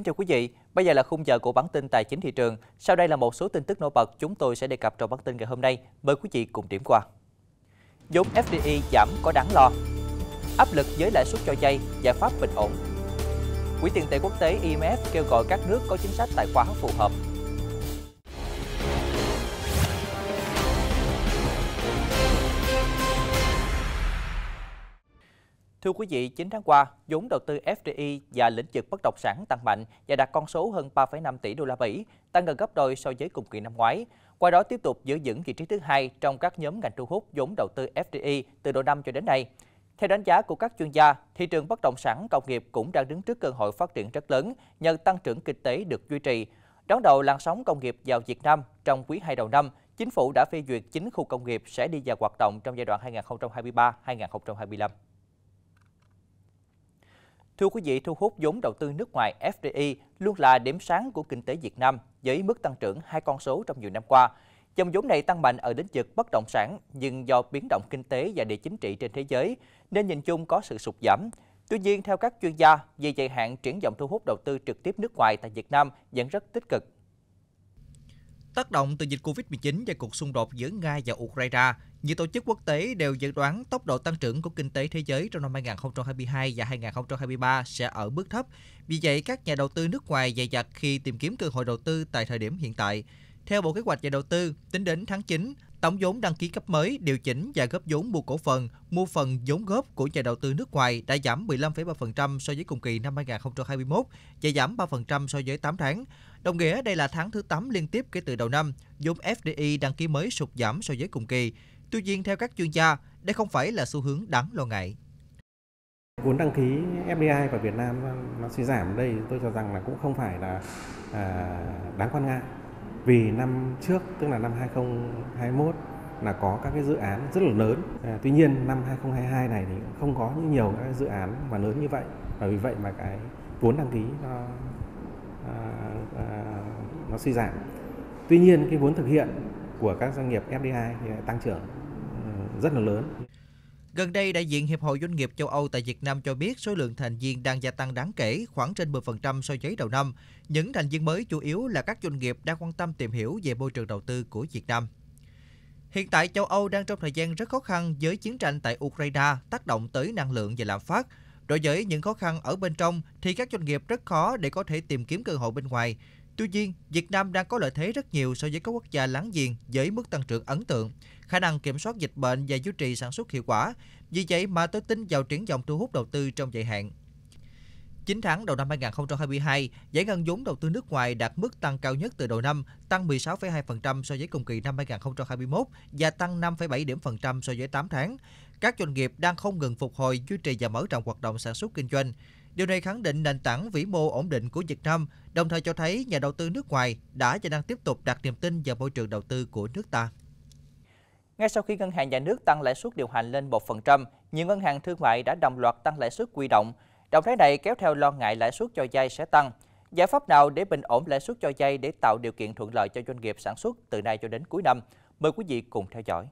Kính chào quý vị, bây giờ là khung giờ của bản tin tài chính thị trường. Sau đây là một số tin tức nổi bật chúng tôi sẽ đề cập trong bản tin ngày hôm nay. Mời quý vị cùng điểm qua. Vốn FDI giảm có đáng lo. Áp lực giới lãi suất cho vay, giải pháp bình ổn. Quỹ tiền tệ quốc tế IMF kêu gọi các nước có chính sách tài khoá phù hợp Thưa quý vị, 9 tháng qua, vốn đầu tư FDI và lĩnh vực bất động sản tăng mạnh và đạt con số hơn 3,5 tỷ đô la Mỹ, tăng gần gấp đôi so với cùng kỳ năm ngoái. Qua đó tiếp tục giữ vững vị trí thứ hai trong các nhóm ngành thu hút vốn đầu tư FDI từ đầu năm cho đến nay. Theo đánh giá của các chuyên gia, thị trường bất động sản công nghiệp cũng đang đứng trước cơ hội phát triển rất lớn nhờ tăng trưởng kinh tế được duy trì. Đón đầu làn sóng công nghiệp vào Việt Nam trong quý hai đầu năm, chính phủ đã phê duyệt 9 khu công nghiệp sẽ đi vào hoạt động trong giai đoạn 2023-2025. Thưa quý vị, thu hút vốn đầu tư nước ngoài FDI luôn là điểm sáng của kinh tế Việt Nam với mức tăng trưởng hai con số trong nhiều năm qua. Dòng vốn này tăng mạnh ở lĩnh vực bất động sản, nhưng do biến động kinh tế và địa chính trị trên thế giới nên nhìn chung có sự sụt giảm. Tuy nhiên, theo các chuyên gia, về dài hạn triển vọng thu hút đầu tư trực tiếp nước ngoài tại Việt Nam vẫn rất tích cực tác động từ dịch Covid-19 và cuộc xung đột giữa Nga và Ukraine, nhiều tổ chức quốc tế đều dự đoán tốc độ tăng trưởng của kinh tế thế giới trong năm 2022 và 2023 sẽ ở mức thấp. Vì vậy, các nhà đầu tư nước ngoài dày dặt khi tìm kiếm cơ hội đầu tư tại thời điểm hiện tại. Theo Bộ Kế hoạch và Đầu tư, tính đến tháng 9, Tổng vốn đăng ký cấp mới, điều chỉnh và góp vốn mua cổ phần, mua phần vốn góp của nhà đầu tư nước ngoài đã giảm 15,3% so với cùng kỳ năm 2021 và giảm 3% so với 8 tháng. Đồng nghĩa đây là tháng thứ 8 liên tiếp kể từ đầu năm, vốn FDI đăng ký mới sụt giảm so với cùng kỳ. Tuy nhiên, theo các chuyên gia, đây không phải là xu hướng đáng lo ngại. Vốn đăng ký FDI vào Việt Nam nó suy giảm đây tôi cho rằng là cũng không phải là à, đáng quan ngại vì năm trước tức là năm 2021 là có các cái dự án rất là lớn. À, tuy nhiên năm 2022 này thì không có những nhiều các dự án mà lớn như vậy. Và vì vậy mà cái vốn đăng ký nó à, à, nó suy giảm. Tuy nhiên cái vốn thực hiện của các doanh nghiệp FDI thì tăng trưởng ừ, rất là lớn. Gần đây, đại diện Hiệp hội Doanh nghiệp châu Âu tại Việt Nam cho biết số lượng thành viên đang gia tăng đáng kể, khoảng trên 10% so với đầu năm. Những thành viên mới chủ yếu là các doanh nghiệp đang quan tâm tìm hiểu về môi trường đầu tư của Việt Nam. Hiện tại, châu Âu đang trong thời gian rất khó khăn với chiến tranh tại Ukraine tác động tới năng lượng và lạm phát. Đối với những khó khăn ở bên trong thì các doanh nghiệp rất khó để có thể tìm kiếm cơ hội bên ngoài. Tuy nhiên, Việt Nam đang có lợi thế rất nhiều so với các quốc gia láng giềng với mức tăng trưởng ấn tượng, khả năng kiểm soát dịch bệnh và duy trì sản xuất hiệu quả. Vì vậy mà tôi tin vào triển vọng thu hút đầu tư trong dài hạn. 9 tháng đầu năm 2022, giải ngân vốn đầu tư nước ngoài đạt mức tăng cao nhất từ đầu năm, tăng 16,2% so với cùng kỳ năm 2021 và tăng 5,7 điểm phần trăm so với 8 tháng. Các doanh nghiệp đang không ngừng phục hồi, duy trì và mở rộng hoạt động sản xuất kinh doanh. Điều này khẳng định nền tảng vĩ mô ổn định của Việt Nam, đồng thời cho thấy nhà đầu tư nước ngoài đã và đang tiếp tục đặt niềm tin vào môi trường đầu tư của nước ta. Ngay sau khi ngân hàng nhà nước tăng lãi suất điều hành lên 1%, nhiều ngân hàng thương mại đã đồng loạt tăng lãi suất quy động. Động thái này kéo theo lo ngại lãi suất cho vay sẽ tăng. Giải pháp nào để bình ổn lãi suất cho vay để tạo điều kiện thuận lợi cho doanh nghiệp sản xuất từ nay cho đến cuối năm? Mời quý vị cùng theo dõi.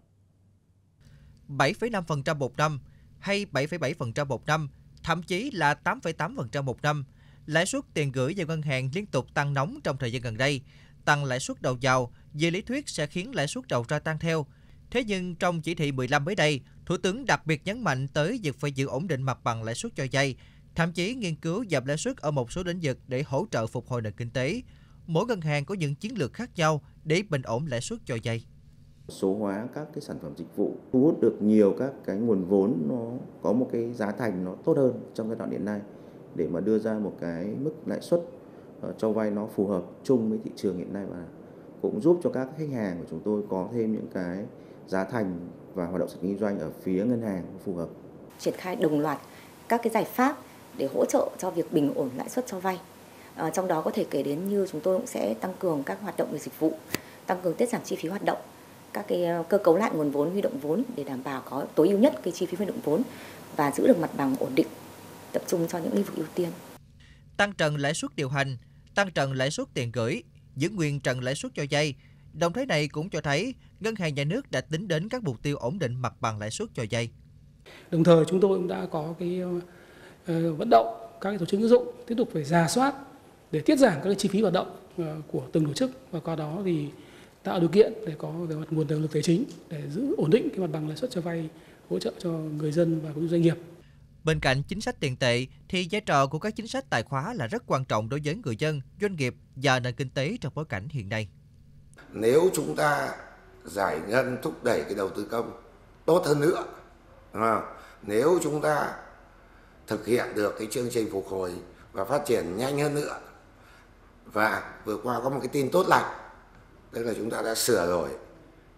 7,5% một năm hay 7,7% một năm thậm chí là 8,8% một năm. Lãi suất tiền gửi vào ngân hàng liên tục tăng nóng trong thời gian gần đây. Tăng lãi suất đầu vào, về lý thuyết sẽ khiến lãi suất đầu ra tăng theo. Thế nhưng trong chỉ thị 15 mới đây, Thủ tướng đặc biệt nhấn mạnh tới việc phải giữ ổn định mặt bằng lãi suất cho vay, thậm chí nghiên cứu giảm lãi suất ở một số lĩnh vực để hỗ trợ phục hồi nền kinh tế. Mỗi ngân hàng có những chiến lược khác nhau để bình ổn lãi suất cho vay số hóa các cái sản phẩm dịch vụ thu hút được nhiều các cái nguồn vốn nó có một cái giá thành nó tốt hơn trong giai đoạn hiện nay để mà đưa ra một cái mức lãi suất ờ, cho vay nó phù hợp chung với thị trường hiện nay và cũng giúp cho các khách hàng của chúng tôi có thêm những cái giá thành và hoạt động sản kinh doanh ở phía ngân hàng phù hợp. Triển khai đồng loạt các cái giải pháp để hỗ trợ cho việc bình ổn lãi suất cho vay. À, trong đó có thể kể đến như chúng tôi cũng sẽ tăng cường các hoạt động về dịch vụ, tăng cường tiết giảm chi phí hoạt động các cái ờ, cơ cấu lại nguồn vốn huy động vốn để đảm bảo có tối ưu nhất cái chi phí huy động vốn và giữ được mặt bằng ổn định tập trung cho những lĩnh vực ưu tiên tăng trần lãi suất điều hành tăng trần lãi suất tiền gửi giữ nguyên trần lãi suất cho vay động thái này cũng cho thấy ngân hàng nhà nước đã tính đến các mục tiêu ổn định mặt bằng lãi suất cho vay đồng thời chúng tôi cũng đã có cái ờ, ờ, vận động các tổ chức tín dụng tiếp tục phải giả soát để tiết giảm các chi phí hoạt động của từng tổ chức và qua đó thì tạo điều kiện để có về mặt nguồn lực tài chính để giữ ổn định cái mặt bằng lãi suất cho vay hỗ trợ cho người dân và cũng doanh nghiệp. Bên cạnh chính sách tiền tệ thì vai trò của các chính sách tài khóa là rất quan trọng đối với người dân, doanh nghiệp và nền kinh tế trong bối cảnh hiện nay. Nếu chúng ta giải ngân thúc đẩy cái đầu tư công tốt hơn nữa, nếu chúng ta thực hiện được cái chương trình phục hồi và phát triển nhanh hơn nữa và vừa qua có một cái tin tốt lành tức là chúng ta đã sửa rồi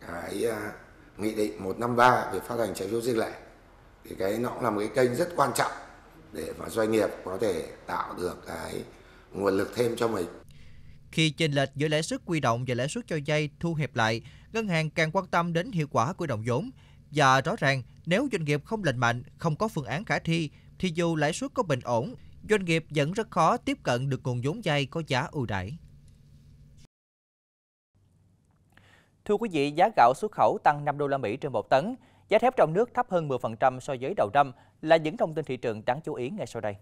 cái à, nghị định 153 về phát hành trái phiếu riêng lẻ thì cái nó cũng là một cái kênh rất quan trọng để mà doanh nghiệp có thể tạo được cái nguồn lực thêm cho mình. Khi chênh lệch giữa lãi suất quy động và lãi suất cho vay thu hẹp lại, ngân hàng càng quan tâm đến hiệu quả của đồng vốn và rõ ràng nếu doanh nghiệp không lành mạnh, không có phương án khả thi thì dù lãi suất có bình ổn, doanh nghiệp vẫn rất khó tiếp cận được nguồn vốn vay có giá ưu đãi. Thưa quý vị, giá gạo xuất khẩu tăng 5 đô la Mỹ trên 1 tấn, giá thép trong nước thấp hơn 10% so với đầu năm là những thông tin thị trường đáng chú ý ngay sau đây.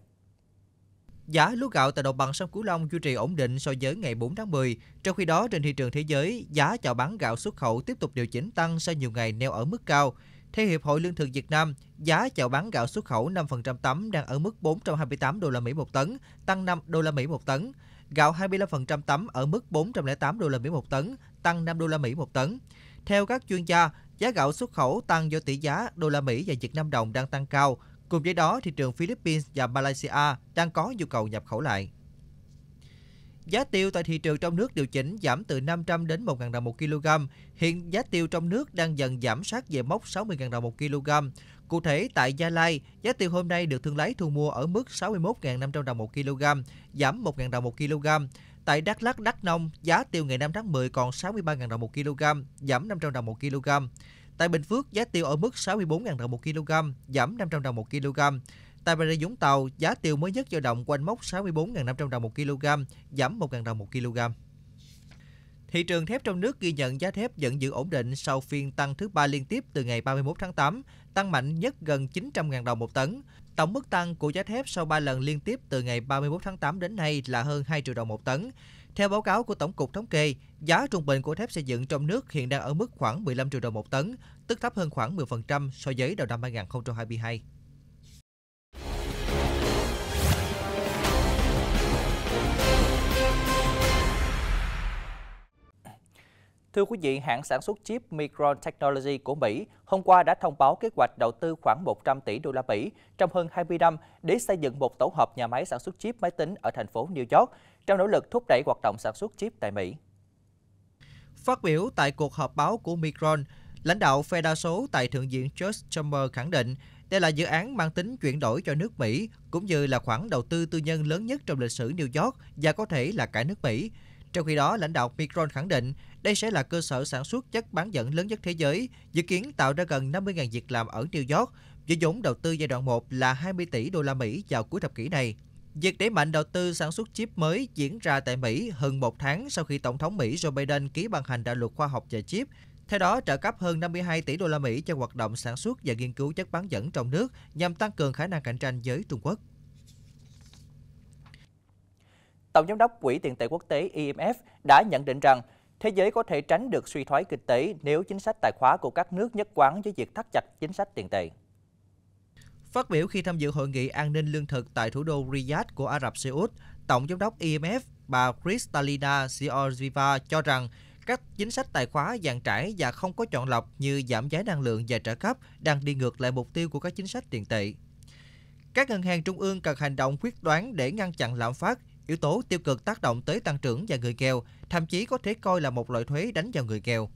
Giá lúa gạo tại đồng bằng sông Cửu Long duy trì ổn định so với ngày 4 tháng 10. Trong khi đó, trên thị trường thế giới, giá chào bán gạo xuất khẩu tiếp tục điều chỉnh tăng sau nhiều ngày neo ở mức cao. Theo Hiệp hội Lương thực Việt Nam, giá chào bán gạo xuất khẩu 5% tấm đang ở mức 428 đô la Mỹ một tấn, tăng 5 đô la Mỹ một tấn. Gạo 25% tấm ở mức 408 đô la Mỹ một tấn, tăng 5 đô la Mỹ một tấn. Theo các chuyên gia, giá gạo xuất khẩu tăng do tỷ giá đô la Mỹ và Việt Nam đồng đang tăng cao. Cùng với đó, thị trường Philippines và Malaysia đang có nhu cầu nhập khẩu lại. Giá tiêu tại thị trường trong nước điều chỉnh giảm từ 500 đến 1.000 đồng một kg. Hiện giá tiêu trong nước đang dần giảm sát về mốc 60.000 đồng một kg. Cụ thể, tại Gia Lai, giá tiêu hôm nay được thương lái thu mua ở mức 61.500 đồng một kg, giảm 1.000 đồng một kg. Tại Đắk Lắk, Đắk Nông, giá tiêu ngày 5 tháng 10 còn 63.000 đồng một kg, giảm 500 đồng một kg. Tại Bình Phước, giá tiêu ở mức 64.000 đồng một kg, giảm 500 đồng một kg. Tại Bà Rịa Vũng Tàu, giá tiêu mới nhất dao động quanh mốc 64.500 đồng một kg, giảm 1.000 đồng một kg. Thị trường thép trong nước ghi nhận giá thép vẫn giữ ổn định sau phiên tăng thứ ba liên tiếp từ ngày 31 tháng 8, tăng mạnh nhất gần 900.000 đồng một tấn. Tổng mức tăng của giá thép sau 3 lần liên tiếp từ ngày 31 tháng 8 đến nay là hơn 2 triệu đồng một tấn. Theo báo cáo của Tổng cục Thống kê, giá trung bình của thép xây dựng trong nước hiện đang ở mức khoảng 15 triệu đồng một tấn, tức thấp hơn khoảng 10% so với đầu năm 2022. Thưa quý vị, hãng sản xuất chip Micron Technology của Mỹ hôm qua đã thông báo kế hoạch đầu tư khoảng 100 tỷ đô la Mỹ trong hơn 20 năm để xây dựng một tổ hợp nhà máy sản xuất chip máy tính ở thành phố New York trong nỗ lực thúc đẩy hoạt động sản xuất chip tại Mỹ. Phát biểu tại cuộc họp báo của Micron, lãnh đạo phe đa số tại Thượng viện George Chamber khẳng định đây là dự án mang tính chuyển đổi cho nước Mỹ, cũng như là khoản đầu tư tư nhân lớn nhất trong lịch sử New York và có thể là cả nước Mỹ. Trong khi đó, lãnh đạo Micron khẳng định đây sẽ là cơ sở sản xuất chất bán dẫn lớn nhất thế giới, dự kiến tạo ra gần 50.000 việc làm ở New York, với vốn đầu tư giai đoạn 1 là 20 tỷ đô la Mỹ vào cuối thập kỷ này. Việc đẩy mạnh đầu tư sản xuất chip mới diễn ra tại Mỹ hơn một tháng sau khi Tổng thống Mỹ Joe Biden ký ban hành đạo luật khoa học và chip. Theo đó, trợ cấp hơn 52 tỷ đô la Mỹ cho hoạt động sản xuất và nghiên cứu chất bán dẫn trong nước nhằm tăng cường khả năng cạnh tranh với Trung Quốc. Tổng giám đốc Quỹ tiền tệ quốc tế IMF đã nhận định rằng Thế giới có thể tránh được suy thoái kinh tế nếu chính sách tài khóa của các nước nhất quán với việc thắt chặt chính sách tiền tệ. Phát biểu khi tham dự hội nghị an ninh lương thực tại thủ đô Riyadh của Ả Rập Xê Út, Tổng giám đốc IMF bà Kristalina Georgieva cho rằng các chính sách tài khóa dàn trải và không có chọn lọc như giảm giá năng lượng và trợ cấp đang đi ngược lại mục tiêu của các chính sách tiền tệ. Các ngân hàng trung ương cần hành động quyết đoán để ngăn chặn lạm phát, Yếu tố tiêu cực tác động tới tăng trưởng và người nghèo, thậm chí có thể coi là một loại thuế đánh vào người nghèo.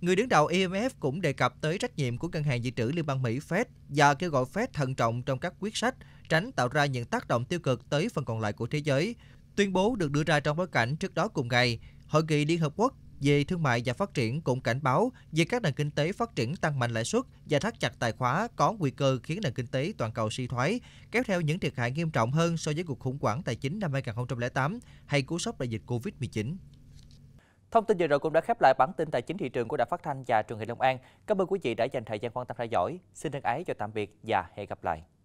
Người đứng đầu IMF e cũng đề cập tới trách nhiệm của Ngân hàng Dự trữ Liên bang Mỹ Fed và kêu gọi Fed thận trọng trong các quyết sách, tránh tạo ra những tác động tiêu cực tới phần còn lại của thế giới. Tuyên bố được đưa ra trong bối cảnh trước đó cùng ngày, Hội nghị Liên Hợp Quốc về Thương mại và Phát triển cũng cảnh báo về các nền kinh tế phát triển tăng mạnh lãi suất và thắt chặt tài khóa có nguy cơ khiến nền kinh tế toàn cầu suy thoái, kéo theo những thiệt hại nghiêm trọng hơn so với cuộc khủng hoảng tài chính năm 2008 hay cú sốc đại dịch Covid-19. Thông tin vừa rồi cũng đã khép lại bản tin tài chính thị trường của Đài Phát thanh và Trường hình Long An. Cảm ơn quý vị đã dành thời gian quan tâm theo dõi. Xin thân ái chào tạm biệt và hẹn gặp lại.